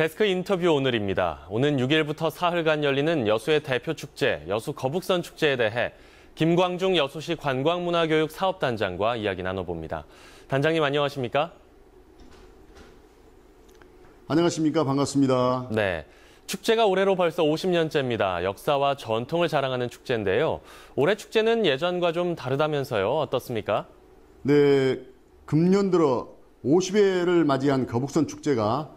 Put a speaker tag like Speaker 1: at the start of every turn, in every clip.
Speaker 1: 데스크 인터뷰 오늘입니다. 오는 6일부터 사흘간 열리는 여수의 대표 축제, 여수 거북선 축제에 대해 김광중 여수시 관광문화교육 사업단장과 이야기 나눠봅니다. 단장님 안녕하십니까?
Speaker 2: 안녕하십니까? 반갑습니다.
Speaker 1: 네. 축제가 올해로 벌써 50년째입니다. 역사와 전통을 자랑하는 축제인데요. 올해 축제는 예전과 좀 다르다면서요. 어떻습니까?
Speaker 2: 네. 금년 들어 50회를 맞이한 거북선 축제가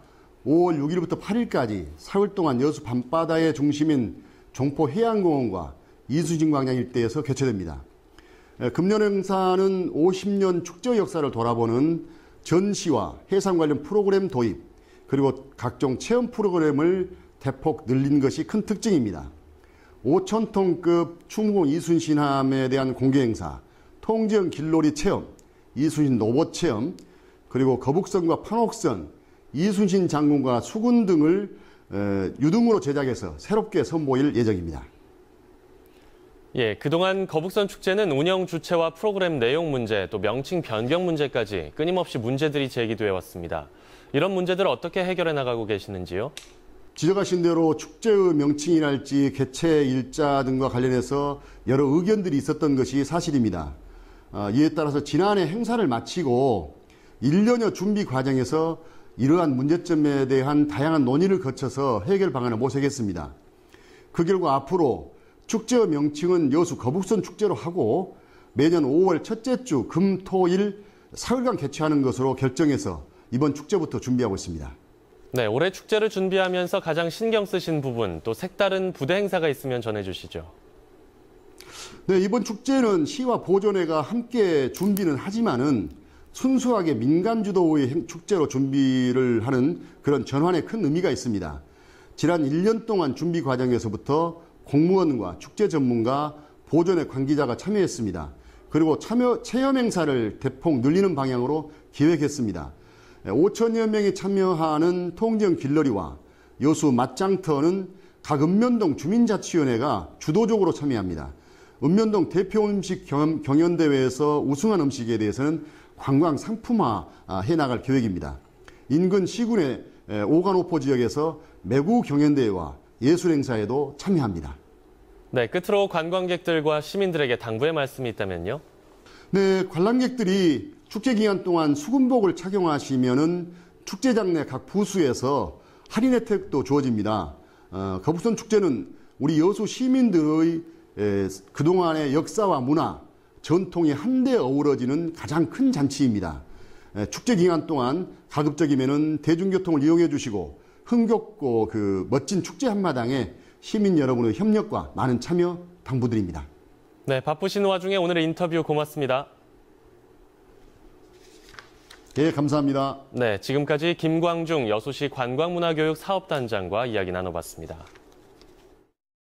Speaker 2: 5월 6일부터 8일까지 사흘 동안 여수 밤바다의 중심인 종포 해양공원과 이수진 광장 일대에서 개최됩니다. 금년 행사는 50년 축제 역사를 돌아보는 전시와 해상 관련 프로그램 도입 그리고 각종 체험 프로그램을 대폭 늘린 것이 큰 특징입니다. 5천톤급 충무공 이순신함에 대한 공개 행사, 통지형 길놀이 체험, 이순신 로봇 체험, 그리고 거북선과 판옥선, 이순신 장군과 수군 등을 유등으로 제작해서 새롭게 선보일 예정입니다.
Speaker 1: 예, 그동안 거북선 축제는 운영 주체와 프로그램 내용 문제, 또 명칭 변경 문제까지 끊임없이 문제들이 제기돼 왔습니다. 이런 문제들을 어떻게 해결해 나가고 계시는지요?
Speaker 2: 지적하신 대로 축제의 명칭이랄지 개최 일자 등과 관련해서 여러 의견들이 있었던 것이 사실입니다. 아, 이에 따라서 지난해 행사를 마치고 1년여 준비 과정에서 이러한 문제점에 대한 다양한 논의를 거쳐서 해결 방안을 모색했습니다. 그 결과 앞으로 축제 명칭은 여수 거북선 축제로 하고 매년 5월 첫째 주 금, 토, 일 사흘간 개최하는 것으로 결정해서 이번 축제부터 준비하고 있습니다.
Speaker 1: 네, 올해 축제를 준비하면서 가장 신경 쓰신 부분 또 색다른 부대 행사가 있으면 전해주시죠.
Speaker 2: 네, 이번 축제는 시와 보존회가 함께 준비는 하지만은 순수하게 민간 주도의 축제로 준비를 하는 그런 전환에 큰 의미가 있습니다. 지난 1년 동안 준비 과정에서부터 공무원과 축제 전문가, 보존의 관계자가 참여했습니다. 그리고 참여 체험 행사를 대폭 늘리는 방향으로 기획했습니다. 5천여 예, 명이 참여하는 통영 길러리와 여수 맞장터는 각 읍면동 주민자치위원회가 주도적으로 참여합니다. 읍면동 대표 음식 경연대회에서 우승한 음식에 대해서는 관광 상품화 아, 해나갈 계획입니다. 인근 시군의 오가노포 지역에서 매구 경연대회와 예술행사에도 참여합니다.
Speaker 1: 네, 끝으로 관광객들과 시민들에게 당부의 말씀이 있다면요?
Speaker 2: 네, 관람객들이 축제 기간 동안 수금복을 착용하시면은 축제장 내 각 부수에서 할인 혜택도 주어집니다. 어, 거북선 축제는 우리 여수 시민들의 에, 그동안의 역사와 문화, 전통이 한데 어우러지는 가장 큰 잔치입니다. 예, 축제 기간 동안 가급적이면 대중교통을 이용해 주시고 흥겹고 그 멋진 축제 한마당에 시민 여러분의 협력과 많은 참여 당부드립니다.
Speaker 1: 네, 바쁘신 와중에 오늘의 인터뷰 고맙습니다.
Speaker 2: 네, 감사합니다.
Speaker 1: 네, 지금까지 김광중 여수시 관광문화교육 사업단장과 이야기 나눠봤습니다.